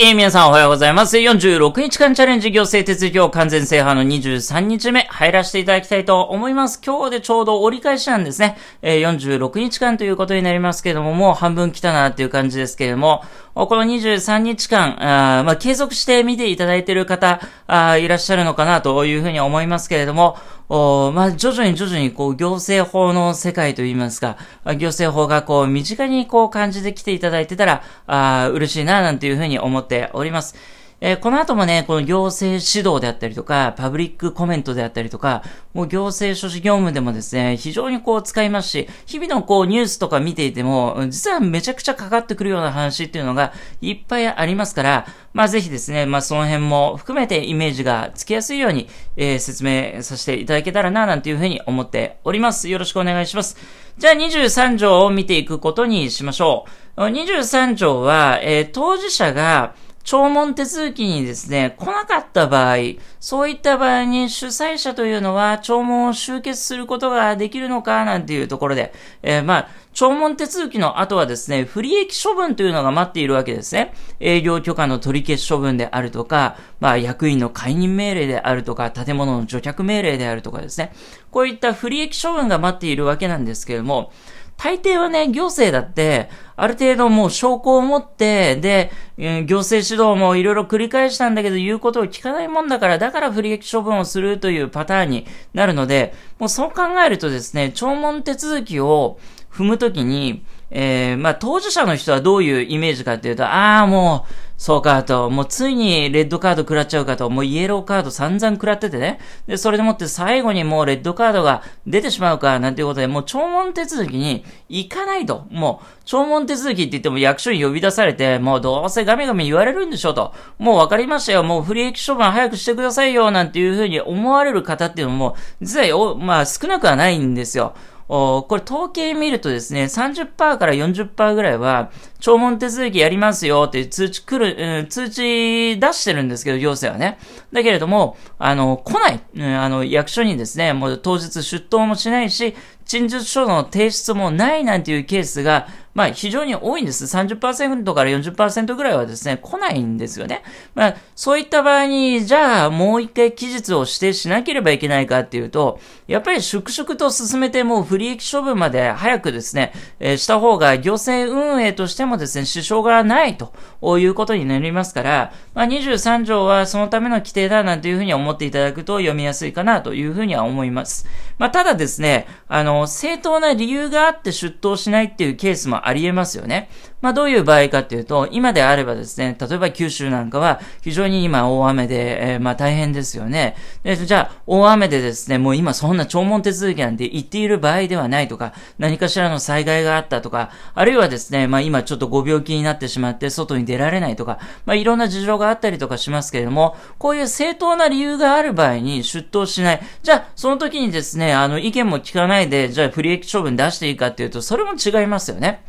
えー、皆さんおはようございます。46日間チャレンジ行政手続きを完全制覇の23日目入らせていただきたいと思います。今日でちょうど折り返しなんですね。えー、46日間ということになりますけれども、もう半分来たなっていう感じですけれども、この23日間、あまあ、継続して見ていただいている方あ、いらっしゃるのかなというふうに思いますけれども、おまあ、徐々に徐々にこう行政法の世界といいますか、行政法がこう身近にこう感じてきていただいてたら、あ嬉しいななんていうふうに思っております。えー、この後もね、この行政指導であったりとか、パブリックコメントであったりとか、もう行政書士業務でもですね、非常にこう使いますし、日々のこうニュースとか見ていても、実はめちゃくちゃかかってくるような話っていうのがいっぱいありますから、まあぜひですね、まあその辺も含めてイメージがつきやすいように、えー、説明させていただけたらな、なんていうふうに思っております。よろしくお願いします。じゃあ23条を見ていくことにしましょう。23条は、えー、当事者が、聴聞手続きにですね、来なかった場合、そういった場合に主催者というのは聴聞を集結することができるのかなんていうところで、えー、まあ、聴聞手続きの後はですね、不利益処分というのが待っているわけですね。営業許可の取り消し処分であるとか、まあ、役員の解任命令であるとか、建物の除却命令であるとかですね、こういった不利益処分が待っているわけなんですけれども、大抵はね、行政だって、ある程度もう証拠を持って、で、行政指導もいろいろ繰り返したんだけど、言うことを聞かないもんだから、だから不利益処分をするというパターンになるので、もうそう考えるとですね、聴聞手続きを踏むときに、えー、まあ、当事者の人はどういうイメージかっていうと、ああ、もう、そうかと、もうついにレッドカード食らっちゃうかと、もうイエローカード散々食らっててね。で、それでもって最後にもうレッドカードが出てしまうか、なんていうことで、もう弔問手続きに行かないと。もう、弔問手続きって言っても役所に呼び出されて、もうどうせガミガミ言われるんでしょうと。もうわかりましたよ。もう不利益処分早くしてくださいよ、なんていうふうに思われる方っていうのも、実は、まあ少なくはないんですよ。これ統計見るとですね、30%から40%ぐらいは、聴聞手続きやりますよって通知来る、うん、通知出してるんですけど、行政はね。だけれども、あの、来ない、うん、あの、役所にですね、もう当日出頭もしないし、陳述書の提出もないなんていうケースが、まあ非常に多いんです。30%から40%ぐらいはですね、来ないんですよね。まあそういった場合に、じゃあもう一回期日を指定しなければいけないかっていうと、やっぱり粛々と進めてもう不利益処分まで早くですね、えー、した方が行政運営としてもですね、支障がないということになりますから、まあ23条はそのための規定だなんていうふうに思っていただくと読みやすいかなというふうには思います。まあただですね、あの正当な理由があって出頭しないっていうケースもあり得ますよね。まあ、どういう場合かっていうと、今であればですね、例えば九州なんかは非常に今大雨で、えー、まあ大変ですよね。と、じゃあ、大雨でですね、もう今そんな弔問手続きなんて言っている場合ではないとか、何かしらの災害があったとか、あるいはですね、まあ今ちょっとご病気になってしまって外に出られないとか、まあいろんな事情があったりとかしますけれども、こういう正当な理由がある場合に出頭しない。じゃあ、その時にですね、あの意見も聞かないでじゃあ不利益処分出していいかっていうと、それも違いますよね。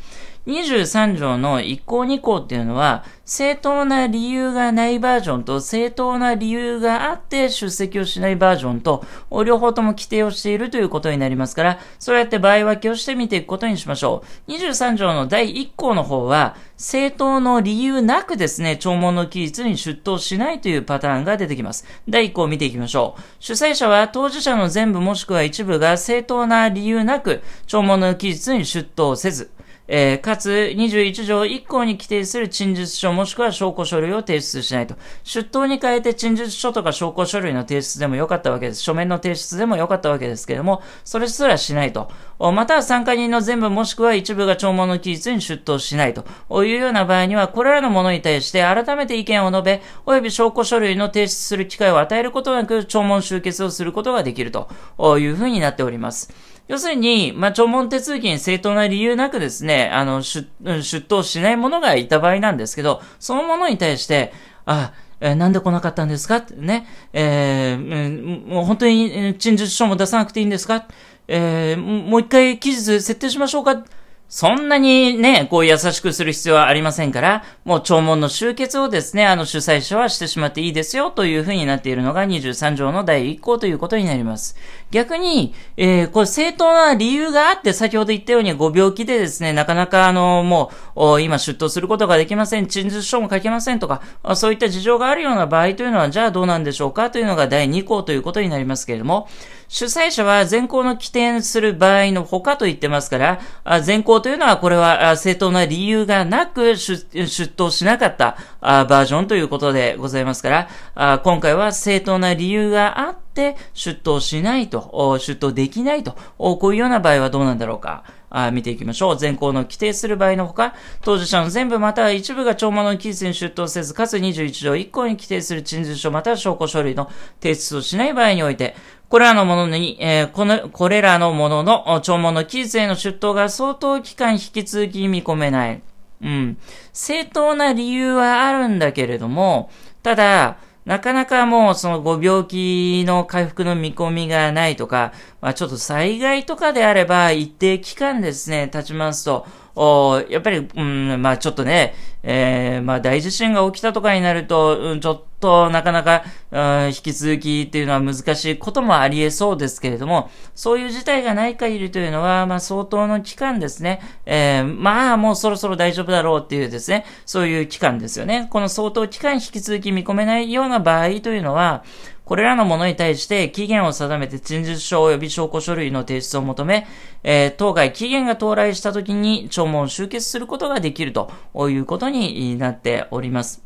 23条の1項2項っていうのは、正当な理由がないバージョンと、正当な理由があって出席をしないバージョンと、両方とも規定をしているということになりますから、そうやって場合分けをしてみていくことにしましょう。23条の第1項の方は、正当の理由なくですね、弔問の期日に出頭しないというパターンが出てきます。第1項を見ていきましょう。主催者は当事者の全部もしくは一部が正当な理由なく、弔問の期日に出頭せず、えー、かつ21条1項に規定する陳述書もしくは証拠書類を提出しないと。出頭に変えて陳述書とか証拠書類の提出でもよかったわけです。書面の提出でもよかったわけですけれども、それすらしないと。または参加人の全部もしくは一部が聴聞の期日に出頭しないというような場合には、これらのものに対して改めて意見を述べ、及び証拠書類の提出する機会を与えることなく、聴聞集結をすることができるというふうになっております。要するに、まあ、聴聞手続きに正当な理由なくですね、あの、出、出頭しない者がいた場合なんですけど、その者に対して、あ、えー、なんで来なかったんですかってね、えー、もう本当に陳述書も出さなくていいんですかえー、もう一回期日設定しましょうかそんなにね、こう優しくする必要はありませんから、もう弔問の集結をですね、あの主催者はしてしまっていいですよというふうになっているのが23条の第1項ということになります。逆に、えー、これ正当な理由があって、先ほど言ったようにご病気でですね、なかなかあの、もう、今出頭することができません、陳述書も書けませんとか、そういった事情があるような場合というのは、じゃあどうなんでしょうかというのが第2項ということになりますけれども、主催者は全校の規定する場合の他と言ってますから、全校というのはこれは正当な理由がなく出頭しなかったバージョンということでございますから、今回は正当な理由があって、出頭しないと、出頭できないと、こういうような場合はどうなんだろうか。あ見ていきましょう。全項の規定する場合のほか、当事者の全部または一部が長者の期日に出頭せず、かつ21条1項に規定する陳述書または証拠書類の提出をしない場合において、これらのものに、えー、この、これらのものの、弔問の期日への出頭が相当期間引き続き見込めない。うん。正当な理由はあるんだけれども、ただ、なかなかもうそのご病気の回復の見込みがないとか、まあちょっと災害とかであれば一定期間ですね、経ちますと、おやっぱり、うん、まあちょっとね、えー、まあ大地震が起きたとかになると、うん、ちょっとなかなか、うん、引き続きっていうのは難しいこともあり得そうですけれども、そういう事態がない限りというのは、まあ相当の期間ですね、えー、まあもうそろそろ大丈夫だろうっていうですね、そういう期間ですよね。この相当期間引き続き見込めないような場合というのは、これらのものに対して期限を定めて陳述書及び証拠書類の提出を求め、えー、当該期限が到来した時に聴聞を終結することができるということになっております。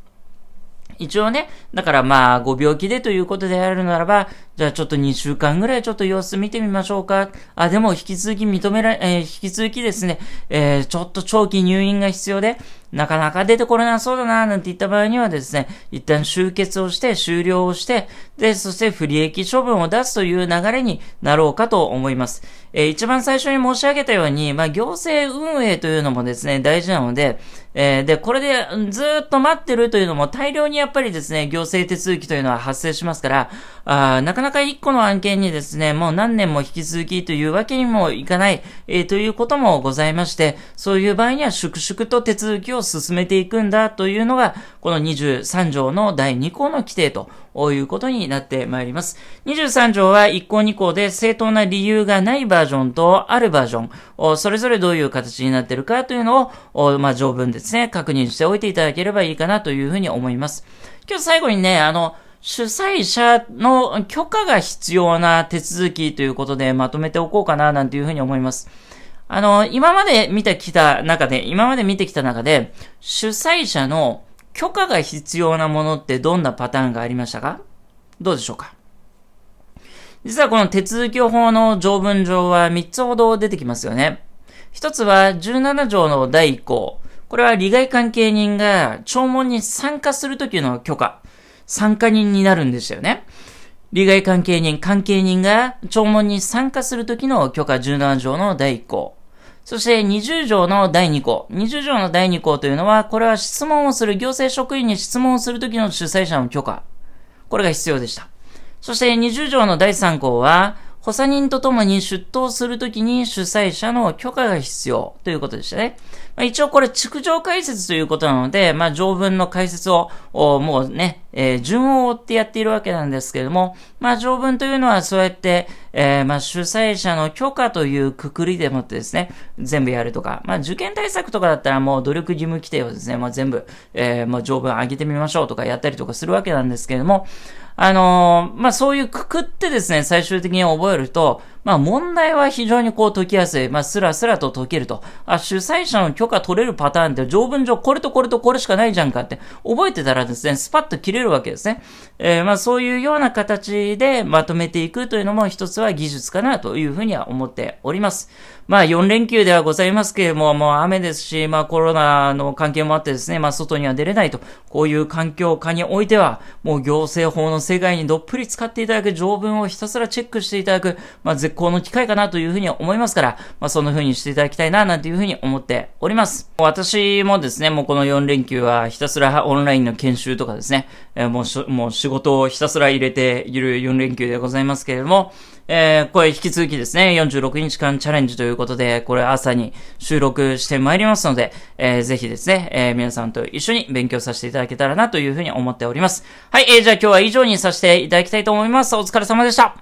一応ね、だからまあ、ご病気でということであるならば、じゃあちょっと2週間ぐらいちょっと様子見てみましょうか。あ、でも引き続き認められ、えー、引き続きですね、えー、ちょっと長期入院が必要で、なかなか出てこれなそうだな、なんて言った場合にはですね、一旦集結をして、終了をして、で、そして不利益処分を出すという流れになろうかと思います。えー、一番最初に申し上げたように、まあ、行政運営というのもですね、大事なので、えー、で、これでずっと待ってるというのも大量にやっぱりですね、行政手続きというのは発生しますから、あなかなか一個の案件にですね、もう何年も引き続きというわけにもいかない、えー、ということもございまして、そういう場合には粛々と手続きを進めていくんだというのが、この23条の第2項の規定ということになってまいります。23条は1項2項で正当な理由がないバージョンとあるバージョン、それぞれどういう形になっているかというのを、まあ、条文ですね、確認しておいていただければいいかなというふうに思います。今日最後にね、あの、主催者の許可が必要な手続きということでまとめておこうかななんていうふうに思います。あの、今まで見てきた中で、今まで見てきた中で、主催者の許可が必要なものってどんなパターンがありましたかどうでしょうか実はこの手続き法の条文上は3つほど出てきますよね。1つは17条の第1項。これは利害関係人が聴聞に参加するときの許可。参加人になるんでしたよね。利害関係人、関係人が聴聞に参加するときの許可17条の第1項。そして20条の第2項。20条の第2項というのは、これは質問をする行政職員に質問をするときの主催者の許可。これが必要でした。そして20条の第3項は、補佐人と共に出頭するときに主催者の許可が必要ということでしたね。まあ、一応これ、築城解説ということなので、まあ、条文の解説を、もうね、えー、順を追ってやっているわけなんですけれども、まあ、条文というのはそうやって、えー、まあ、主催者の許可というくくりでもってですね、全部やるとか、まあ、受験対策とかだったらもう努力義務規定をですね、まあ、全部、えー、まあ、条文上げてみましょうとかやったりとかするわけなんですけれども、あのー、まあ、そういうくくってですね、最終的に覚えると、まあ問題は非常にこう解きやすい。まあスラスラと解けると。あ、主催者の許可取れるパターンって条文上これとこれとこれしかないじゃんかって覚えてたらですね、スパッと切れるわけですね。えー、まあそういうような形でまとめていくというのも一つは技術かなというふうには思っております。まあ4連休ではございますけれども、もう雨ですし、まあコロナの関係もあってですね、まあ外には出れないと、こういう環境下においては、もう行政法の世界にどっぷり使っていただく条文をひたすらチェックしていただく、まあ絶絶好の機会かなというふうに思いますから、まあ、そんな風にしていただきたいな、なんていうふうに思っております。私もですね、もうこの4連休はひたすらオンラインの研修とかですね、えー、もうし、もう仕事をひたすら入れている4連休でございますけれども、えー、これ引き続きですね、46日間チャレンジということで、これ朝に収録してまいりますので、えー、ぜひですね、えー、皆さんと一緒に勉強させていただけたらなというふうに思っております。はい、えー、じゃあ今日は以上にさせていただきたいと思います。お疲れ様でした。